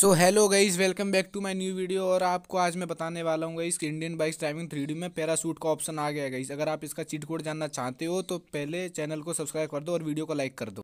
so hello guys welcome back to my new video और आपको आज मैं बताने वाला हूँ गाइज़ कि इंडियन बाइक्स ड्राइविंग थ्री में पैरासूट का ऑप्शन आ गया है गाइस अगर आप इसका चीट कोड जानना चाहते हो तो पहले चैनल को सब्सक्राइब कर दो और वीडियो को लाइक कर दो